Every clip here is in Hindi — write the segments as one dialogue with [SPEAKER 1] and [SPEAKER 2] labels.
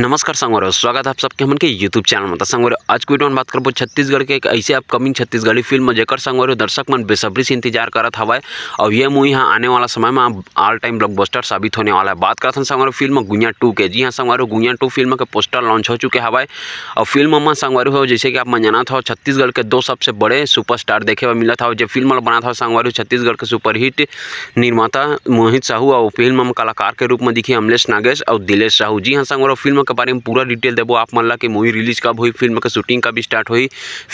[SPEAKER 1] नमस्कार संगोर स्वागत है आप सबके हमन के यूट्यूब चैनल में तो संगोर आज को वीडियो में बात करबो छत्तीसगढ़ के एक ऐसे अपकमिंग छत्तीसगढ़ी फिल्म जेकर संगोर दर्शक मन बेसब्री से इंतजार करत हवा और ये मूवी यहाँ आने वाला समय में ऑल टाइम ब्लॉकबस्टर साबित होने वाला है बात करते हम फिल्म गुइया टू के जी हाँ संगवर गुइया टू फिल्म के पोस्टर लॉन्च हो चुके हवा और फिल्म में संगवार हो जैसे कि आप मन जाना था छत्तीसगढ़ के दो सबसे बड़े सुपरस्टार देखे हुए मिला था जो फिल्म बना था संगवार छत्तीसगढ़ के सुपरहिट निर्माता मोहित साहू और फिल्म में कलाकार के रूप में दिखे अमलेश नागेश और दिलेश साहू जी हाँ संगवर फिल्म के बारे में पूरा डिटेल देव आप मन ला कि मूवी रिलीज कब हुई फिल्म के शूटिंग कब स्टार्ट हुई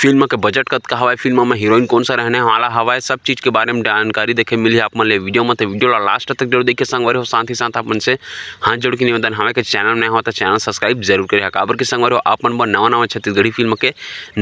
[SPEAKER 1] फिल्म के बजट कतका हवाए फिल्म में हीरोइन कौन सा रहने वाला हवा सब चीज़ के बारे में जानकारी देखे मिली आप मन ले वीडियो में तो वीडियो लास्ट तक जरूर देखिए संगवारी हो साथ ही साथ अपन से हाथ जोड़ के निवेदन हमें हाँ, चैनल नया हो तो चैनल सब्सक्राइब जरूर करे काबर के संगवारी हो आप मन नवा नवा छत्तीसगढ़ी फिल्म के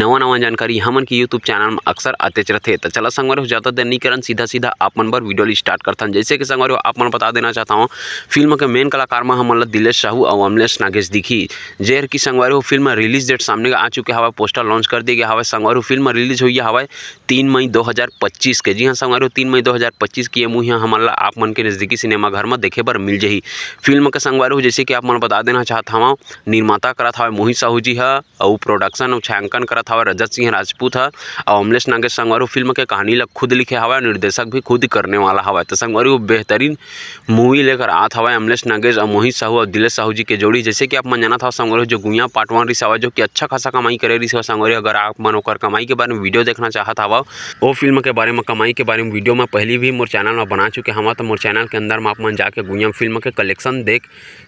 [SPEAKER 1] नवा नवा जानकारी हमन की यूट्यूब चैनल में अक्सर अतच रहते तो चला संगवारी हो ज़्यादा देर नहीं करन सीधा सीधा आप मन वीडियो स्टार्ट करता जैसे कि संगवारी हो आप मन बता देना चाहता हूँ फिल्म के मेन कलाकार में हम दिलेश साहू और अमलेश नागेश दी देखी जेहर की संगवारी हो फिल्म रिलीज डेट सामने आ चुके हवा पोस्टर लॉन्च कर दिया गया हवा संगवारी फिल्म रिलीज हुई है हवा तीन मई 2025 के जी हाँ संगवारी तीन मई 2025 की ये मूवी हाँ हमारा आप मन के नज़दीकी सिनेमाघर में देखे पर मिल जाही फिल्म का संगवारी जैसे कि आप मन बता देना चाहता हूँ निर्माता करा था मोहित साहू जी है और प्रोडक्शन और छायांकन करा था रजत सिंह राजपूत है और अमलेश नागेश संगवारी फिल्म के कहानी लग खुद लिखे हवा निर्देशक भी खुद करने वाला हवा तो संगवारी बेहतरीन मूवी लेकर आता हवा अमलेश नागेश और मोहित साहू और दिलेश साहू जी के जोड़ी जैसे कि आप मन जाना था संगोरे जो जोगुया पार्ट वन रिस जो कि अच्छा खासा कमाई करे रिस संगोरे अगर आप मन ओकर कमाई के बारे में वीडियो देखना चाहत हवा वो फिल्म के बारे में कमाई के बारे में वीडियो में पहले भी मोर चैनल में बना चुके हवा तो मोर चैनल के अंदर में आप मन जाके गुया फिल्म के कलेक्शन देख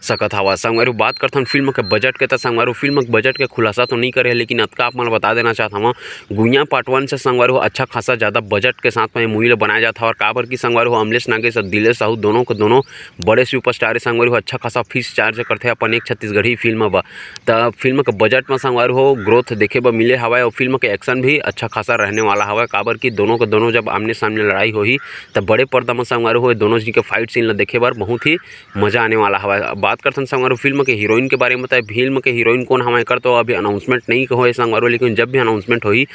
[SPEAKER 1] सकत हवा संगवारू बात करथन फिल्म के बजट के तो संगवारू फिल्म के बजट के खुलासा तो नहीं करे लेकिन अतका आप मन बता देना चाहता हूँ गुइया पार्ट वन से संगवारू अच्छा खासा ज़्यादा बजट के साथ में मूवी बनाया जाता और काबर की संगवारू अमलेश नागेश और दिलेश साहू दोनों को दोनों बड़े सुपरस्टार है संगवारू अच्छा खासा फीस चार्ज करते हैं अपन एक छत्तीसगढ़ बढ़ी फिल्म बा त फिल्म के बजट में संगवार हो ग्रोथ देखे ब मिले हवा और फिल्म के एक्शन भी अच्छा खासा रहने वाला हवा काबर कि दोनों के दोनों जब आमने सामने लड़ाई होही तो बड़े पर्दा में संगवार हो दोनों जी के फाइट सीन देखे बार बहुत ही मजा आने वाला हवा बात करते संगवार फिल्म के हीरोइन के बारे में बताए फिल्म के हीरोइन कौन हवा कर तो अभी अनाउंसमेंट नहीं हो संगवार लेकिन जब भी अनाउंसमेंट होही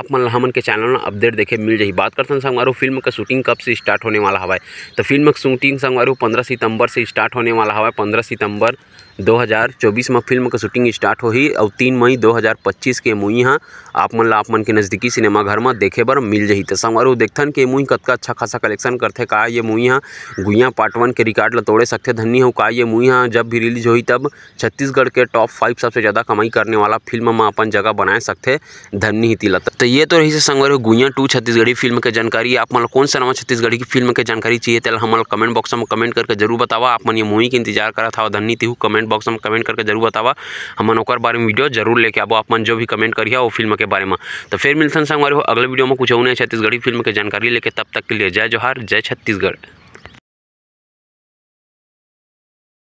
[SPEAKER 1] आप मन हमन के चैनल में अपडेट देखे मिल जाए बात करते संगवार फिल्म का शूटिंग कब से स्टार्ट होने वाला हवा तो फिल्म का शूटिंग संगवार पंद्रह सितंबर से स्टार्ट होने वाला हवा पंद्रह सितंबर 2024 में फिल्म का शूटिंग स्टार्ट हो और तीन मई 2025 के मुई हाँ आप मन ला आप मन के नज़दीकी सिनेमा घर में देखे बर मिल जाही तो संगवारू देखन के मुई कतका अच्छा खासा कलेक्शन करते का ये मुई हाँ गुइया पार्ट वन के रिकॉर्ड ल तोड़े सकते धनी हो का ये मुई हाँ जब भी रिलीज हुई तब छत्तीसगढ़ के टॉप फाइव सबसे ज़्यादा कमाई करने वाला फिल्म में अपन जगह बनाए सकते धनी ही तिलत तो ये तो रही संगवारू गुइया टू छत्तीसगढ़ी फिल्म के जानकारी आप मन कौन सा नवा छत्तीसगढ़ी की फिल्म के जानकारी चाहिए तेल हमारे कमेंट बॉक्स में कमेंट करके जरूर बतावा आप मन ये मुई के इंतजार करा था धनी तिहू कमेंट कमेंट बॉक्स में कमेंट करके जरूर बतावा हमन ओकर बारे में वीडियो जरूर लेके आबो अपन जो भी कमेंट करिए वो फिल्म के बारे में तो फिर मिलते हैं हो अगले वीडियो में कुछ नहीं छत्तीसगढ़ी फिल्म के जानकारी लेके तब तक के लिए जय जोहार जय छत्तीसगढ़